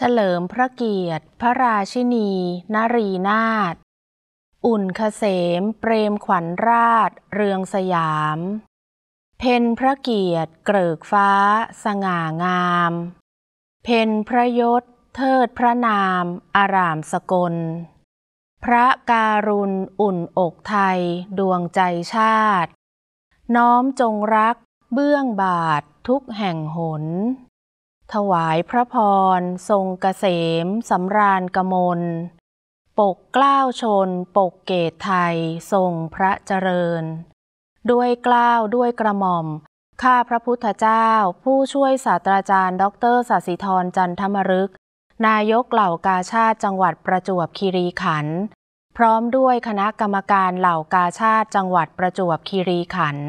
เฉลิมพระเกียรติ พระราชินีนารีนาถอุ่นเกษมเปรมขวัญราชเรืองสยาม เพนพระเกียรติ เกลิกฟ้า สง่างาม เพนพระยศ เทิดพระนาม อารามสกล พระการุณ อุ่นอกไทย ดวงใจชาติ น้อมจงรัก เบื้องบาททุกแห่งหนถวายพระพร ทรงกเกษมสำราญกมล ปกกล้าวชน ปกเกตไทย ทรงพระเจริญ ด้วยกล้าวด้วยกระหม่อม ข้าพระพุทธเจ้า ผู้ช่วยศาสตราจารย์ด็ออเตร์าสิธรจันทมรึกนายกเหล่ากาชาติจังหวัดประจวบคีรีขันธ์พร้อมด้วยคณะกรรมการเหล่ากาชาติจังหวัดประจวบคีรีขันธ์